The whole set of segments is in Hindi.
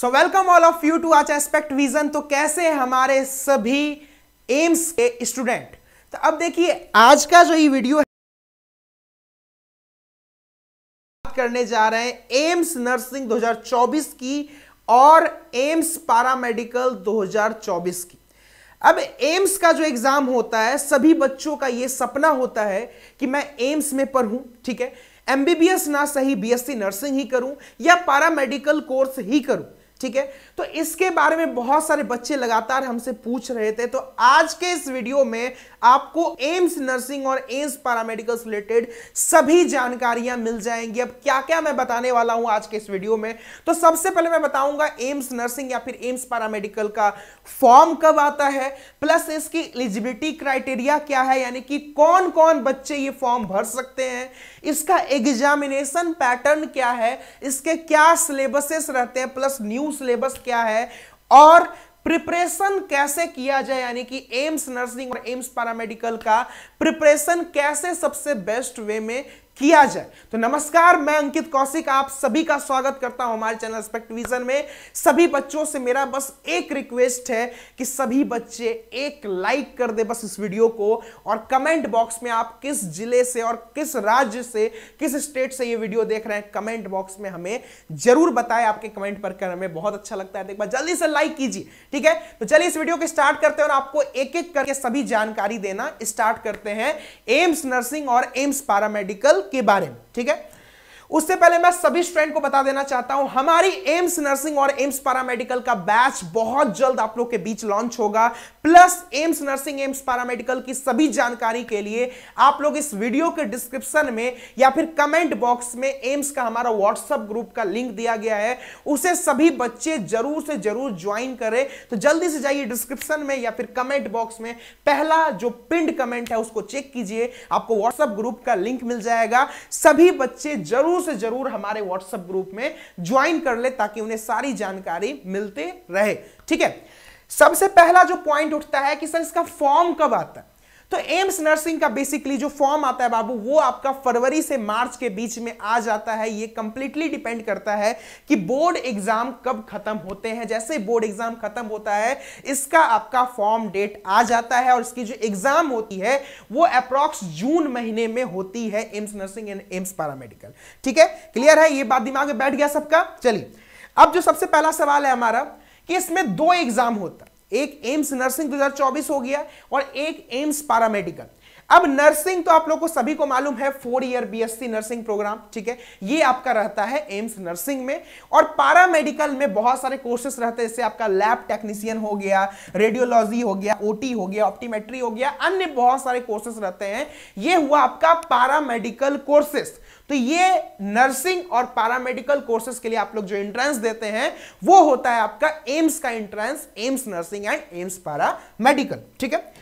so welcome all of you to आज एस्पेक्ट विजन तो कैसे हमारे सभी एम्स के स्टूडेंट तो अब देखिए आज का जो ये वीडियो है बात करने जा रहे हैं एम्स नर्सिंग 2024 की और एम्स पारामेडिकल 2024 की अब एम्स का जो एग्जाम होता है सभी बच्चों का ये सपना होता है कि मैं एम्स में पढ़ूं ठीक है एमबीबीएस ना सही बीएससी नर्सिंग ही करूं या मेडिकल कोर्स ही करूं ठीक है तो इसके बारे में बहुत सारे बच्चे लगातार हमसे पूछ रहे थे तो आज के इस वीडियो में आपको एम्स नर्सिंग और एम्स पैरामेडिकल रिलेटेड सभी जानकारियां मिल जाएंगी अब क्या क्या मैं बताने वाला हूं आज के इस वीडियो में तो सबसे पहले मैं बताऊंगा एम्स नर्सिंग या फिर एम्स पैरामेडिकल का फॉर्म कब आता है प्लस इसकी एलिजिबिलिटी क्राइटेरिया क्या है यानी कि कौन कौन बच्चे ये फॉर्म भर सकते हैं इसका एग्जामिनेशन पैटर्न क्या है इसके क्या सिलेबसेस रहते हैं प्लस न्यू सिलेबस क्या है और प्रिपरेशन कैसे किया जाए यानी कि एम्स नर्सिंग और एम्स पैरामेडिकल का प्रिपरेशन कैसे सबसे बेस्ट वे में किया जाए तो नमस्कार मैं अंकित कौशिक आप सभी का स्वागत करता हूं हमारे चैनल एस्पेक्ट विजन में सभी बच्चों से मेरा बस एक रिक्वेस्ट है कि सभी बच्चे एक लाइक कर दे बस इस वीडियो को और कमेंट बॉक्स में आप किस जिले से और किस राज्य से किस स्टेट से ये वीडियो देख रहे हैं कमेंट बॉक्स में हमें जरूर बताएं आपके कमेंट पर कर हमें बहुत अच्छा लगता है एक बार जल्दी से लाइक कीजिए ठीक है तो चलिए इस वीडियो को स्टार्ट करते हैं और आपको एक एक करके सभी जानकारी देना स्टार्ट करते हैं एम्स नर्सिंग और एम्स पैरामेडिकल के बारे में ठीक है उससे पहले मैं सभी स्टूडेंट को बता देना चाहता हूं हमारी एम्स नर्सिंग और एम्स पैरामेडिकल का बैच बहुत जल्द आप लोग के बीच लॉन्च होगा plus AIIMS nursing AIIMS paramedical की सभी जानकारी के लिए आप लोग इस वीडियो के डिस्क्रिप्शन में या फिर कमेंट बॉक्स में एम्स का हमारा व्हाट्सएप ग्रुप का लिंक दिया गया है उसे सभी बच्चे जरूर से जरूर ज्वाइन करें तो जल्दी से जाइए डिस्क्रिप्शन में या फिर कमेंट बॉक्स में पहला जो पिंड कमेंट है उसको चेक कीजिए आपको व्हाट्सएप ग्रुप का लिंक मिल जाएगा सभी बच्चे जरूर जरूर से जरूर हमारे व्हाट्सएप ग्रुप में ज्वाइन कर ले ताकि उन्हें सारी जानकारी मिलते रहे ठीक है सबसे पहला जो पॉइंट उठता है कि सर इसका फॉर्म कब आता है तो एम्स नर्सिंग का बेसिकली जो फॉर्म आता है बाबू वो आपका फरवरी से मार्च के बीच में आ जाता है ये कंप्लीटली डिपेंड करता है कि बोर्ड एग्जाम कब खत्म होते हैं जैसे बोर्ड एग्जाम खत्म होता है इसका आपका फॉर्म डेट आ जाता है और इसकी जो एग्जाम होती है वो अप्रॉक्स जून महीने में होती है AIIMS nursing and AIIMS paramedical ठीक है क्लियर है ये बात दिमाग में बैठ गया सबका चलिए अब जो सबसे पहला सवाल है हमारा कि इसमें दो एग्जाम होता एक एम्स नर्सिंग 2024 हो गया और एक एम्स पारामेडिकल अब नर्सिंग तो आप लोग को सभी को मालूम है four year BSc nursing programme ठीक है ये आपका रहता है एम्स नर्सिंग में और पारा मेडिकल में बहुत सारे कोर्सेस रहते हैं जैसे आपका लैब टेक्नीशियन हो गया रेडियोलॉजी हो गया ओटी हो गया ऑप्टीमेट्री हो गया अन्य बहुत सारे कोर्सेस रहते हैं ये हुआ आपका पारा मेडिकल कोर्सेस तो ये नर्सिंग और पैरामेडिकल कोर्सेज के लिए आप लोग जो एंट्रेंस देते हैं वो होता है आपका एम्स का entrance AIIMS nursing and AIIMS medical ठीक है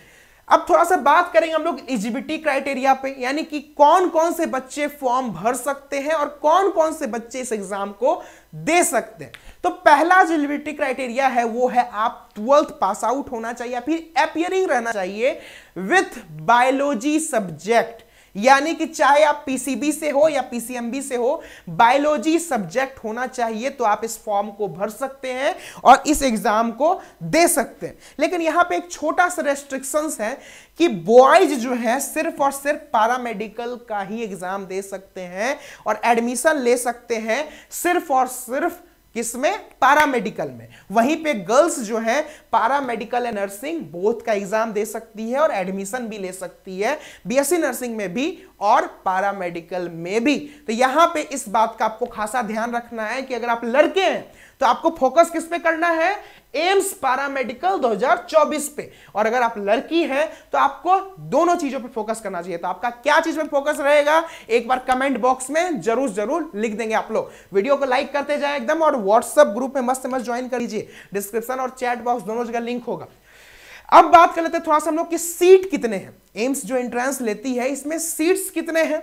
अब थोड़ा सा बात करेंगे हम लोग एलिजिबिलिटी क्राइटेरिया पे यानी कि कौन कौन से बच्चे फॉर्म भर सकते हैं और कौन कौन से बच्चे इस एग्जाम को दे सकते हैं तो पहला जो एलिजिबिलिटी क्राइटेरिया है वो है आप ट्वेल्थ पास आउट होना चाहिए या फिर अपियरिंग रहना चाहिए विथ बायोलॉजी सब्जेक्ट यानी कि चाहे आप पीसीबी से हो या पीसीएमबी से हो बायोलॉजी सब्जेक्ट होना चाहिए तो आप इस फॉर्म को भर सकते हैं और इस एग्जाम को दे सकते हैं लेकिन यहां पे एक छोटा सा रेस्ट्रिक्शंस है कि बॉयज जो है सिर्फ और सिर्फ पैरामेडिकल का ही एग्जाम दे सकते हैं और एडमिशन ले सकते हैं सिर्फ और सिर्फ किसमें पैरामेडिकल में वहीं पे गर्ल्स जो है पैरामेडिकल एंड नर्सिंग बोथ का एग्जाम दे सकती है और एडमिशन भी ले सकती है बीएससी नर्सिंग में भी और पैरामेडिकल में भी तो यहां पे इस बात का आपको खासा ध्यान रखना है कि अगर आप लड़के हैं तो आपको फोकस किस पे करना है एम्स पैरामेडिकल 2024 पे और अगर आप लड़की हैं तो आपको दोनों चीजों पे फोकस करना चाहिए तो आपका क्या चीज पे फोकस रहेगा एक बार कमेंट बॉक्स में जरूर जरूर लिख देंगे आप लोग वीडियो को लाइक करते जाए एकदम और व्हाट्सएप ग्रुप में मस्त मस्त ज्वाइन कर लीजिए डिस्क्रिप्शन और चैट बॉक्स दोनों जगह लिंक होगा अब बात कर लेते हैं थोड़ा सा हम लोग की सीट कितने हैं एम्स जो एंट्रेंस लेती है इसमें सीट्स कितने हैं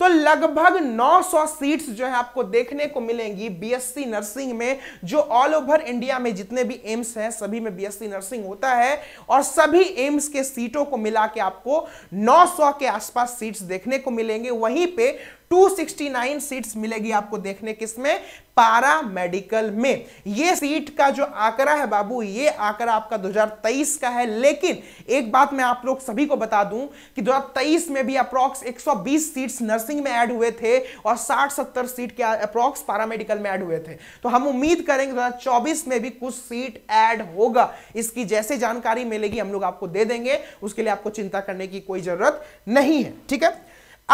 तो लगभग 900 सीट्स जो है आपको देखने को मिलेंगी बीएससी नर्सिंग में जो ऑल ओवर इंडिया में जितने भी एम्स हैं सभी में बीएससी नर्सिंग होता है और सभी एम्स के सीटों को मिला के आपको 900 के आसपास सीट्स देखने को मिलेंगे वहीं पे 269 सीट्स मिलेगी आपको देखने किसमें पारा मेडिकल में ये सीट का जो आंकड़ा है बाबू ये आंकड़ा आपका 2023 का है लेकिन एक बात मैं आप लोग सभी को बता दूं कि 2023 में भी अप्रोक्स 120 सीट्स नर्स नर्सिंग में ऐड हुए थे और 60-70 सीट के अप्रॉक्स पैरामेडिकल में ऐड हुए थे तो हम उम्मीद करेंगे दो चौबीस में भी कुछ सीट ऐड होगा इसकी जैसे जानकारी मिलेगी हम लोग आपको दे देंगे उसके लिए आपको चिंता करने की कोई जरूरत नहीं है ठीक है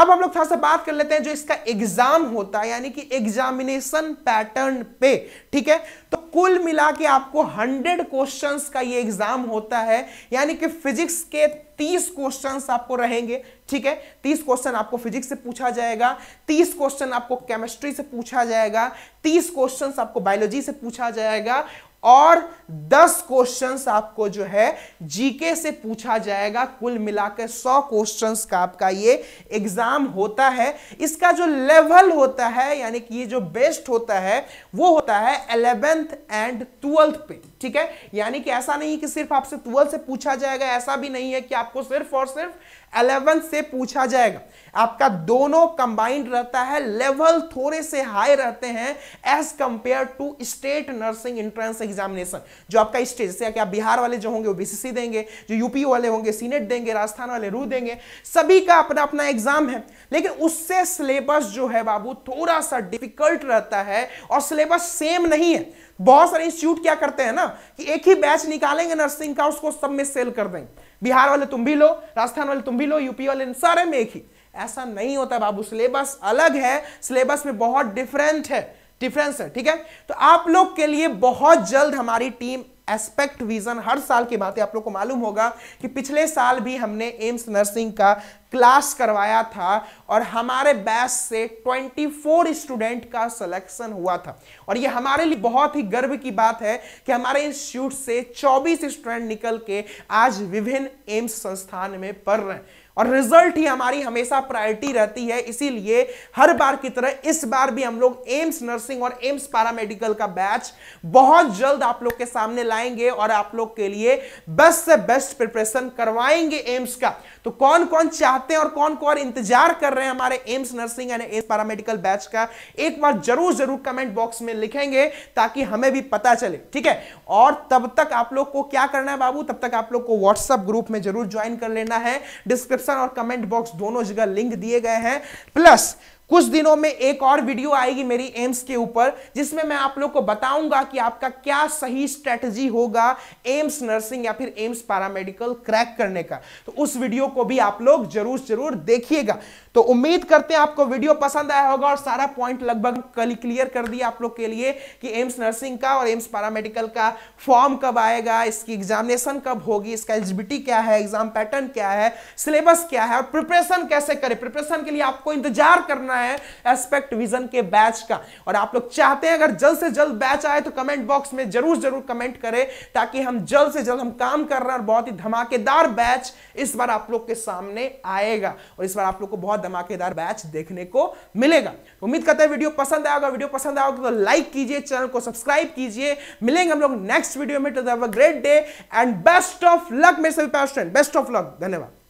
अब हम लोग थोड़ा सा बात कर लेते हैं जो इसका एग्जाम होता है यानी कि एग्जामिनेशन पैटर्न पे ठीक है तो कुल मिला के आपको 100 क्वेश्चंस का ये एग्जाम होता है यानी कि फिजिक्स के 30 क्वेश्चंस आपको रहेंगे ठीक है 30 क्वेश्चन आपको फिजिक्स से पूछा जाएगा 30 क्वेश्चन आपको केमिस्ट्री से पूछा जाएगा 30 क्वेश्चन आपको बायोलॉजी से पूछा जाएगा और 10 क्वेश्चंस आपको जो है जीके से पूछा जाएगा कुल मिलाकर 100 क्वेश्चंस का आपका ये एग्जाम होता है इसका जो लेवल होता है यानी कि ये जो बेस्ट होता है वो होता है एलेवेंथ एंड ट्वेल्थ पे ठीक है यानी कि ऐसा नहीं कि सिर्फ आपसे ट्वेल्थ से पूछा जाएगा ऐसा भी नहीं है कि आपको सिर्फ और सिर्फ अलेवेंथ से पूछा जाएगा आपका दोनों कंबाइंड रहता है लेवल थोड़े से हाई रहते हैं as compare to state nursing entrance examination जो आपका स्टेट जैसे आप बिहार वाले जो होंगे वो बीसीसी देंगे जो यूपी वाले होंगे सीनेट देंगे राजस्थान वाले रू देंगे सभी का अपना अपना एग्जाम है लेकिन उससे सिलेबस जो है बाबू थोड़ा सा डिफिकल्ट रहता है और सिलेबस सेम नहीं है बहुत सारे इंस्टीट्यूट क्या करते हैं ना कि एक ही बैच निकालेंगे नर्सिंग का उसको सब में सेल कर देंगे बिहार वाले तुम भी लो राजस्थान वाले तुम भी लो यूपी वाले सारे में एक ही ऐसा नहीं होता बाबू सिलेबस अलग है सिलेबस में बहुत डिफरेंट है डिफरेंस है ठीक है तो आप लोग के लिए बहुत जल्द हमारी टीम एस्पेक्ट विजन हर साल की बात है आप लोग को मालूम होगा कि पिछले साल भी हमने एम्स नर्सिंग का क्लास करवाया था और हमारे बैच से 24 स्टूडेंट का सिलेक्शन हुआ था और ये हमारे लिए बहुत ही गर्व की बात है कि हमारे इंस्टीट्यूट से 24 स्टूडेंट निकल के आज विभिन्न एम्स संस्थान में पढ़ रहे हैं और रिजल्ट ही हमारी हमेशा प्रायोरिटी रहती है इसीलिए हर बार की तरह इस बार भी हम लोग एम्स नर्सिंग और एम्स पैरामेडिकल का बैच बहुत जल्द आप लोग के सामने लाएंगे और आप लोग के लिए बेस्ट से बेस्ट प्रिपरेशन करवाएंगे एम्स का तो कौन कौन चाहते हैं और कौन कौन इंतजार कर रहे हैं हमारे AIIMS nursing and AIIMS paramedical batch का एक बार जरूर जरूर कमेंट बॉक्स में लिखेंगे ताकि हमें भी पता चले ठीक है और तब तक आप लोग को क्या करना है बाबू तब तक आप लोग को व्हाट्सएप ग्रुप में जरूर ज्वाइन कर लेना है डिस्क्रिप्शन डिस्क्रिप्शन और कमेंट बॉक्स दोनों जगह लिंक दिए गए हैं प्लस कुछ दिनों में एक और वीडियो आएगी मेरी एम्स के ऊपर जिसमें मैं आप लोग को बताऊंगा कि आपका क्या सही स्ट्रेटजी होगा एम्स नर्सिंग या फिर एम्स पैरामेडिकल क्रैक करने का तो उस वीडियो को भी आप लोग जरूर जरूर देखिएगा तो उम्मीद करते हैं आपको वीडियो पसंद आया होगा और सारा पॉइंट लगभग कल क्लियर कर दिया आप लोग के लिए कि एम्स नर्सिंग का और एम्स पैरामेडिकल का फॉर्म कब आएगा इसकी एग्जामिनेशन कब होगी इसका एलिजिबिलिटी क्या है एग्जाम पैटर्न क्या है सिलेबस क्या है और प्रिपरेशन कैसे करें प्रिपरेशन के लिए आपको इंतजार करना है रहा है एस्पेक्ट विजन के बैच का और आप लोग चाहते हैं अगर जल्द से जल्द बैच आए तो कमेंट बॉक्स में जरूर जरूर कमेंट करें ताकि हम जल्द से जल्द हम काम कर रहे हैं और बहुत ही धमाकेदार बैच इस बार आप लोग के सामने आएगा और इस बार आप लोग को बहुत धमाकेदार बैच देखने को मिलेगा उम्मीद करते हैं वीडियो पसंद आएगा वीडियो पसंद आओगे तो लाइक कीजिए चैनल को सब्सक्राइब कीजिए मिलेंगे हम लोग नेक्स्ट वीडियो में टू तो great day and best of luck मेरे सभी बेस्ट ऑफ लक धन्यवाद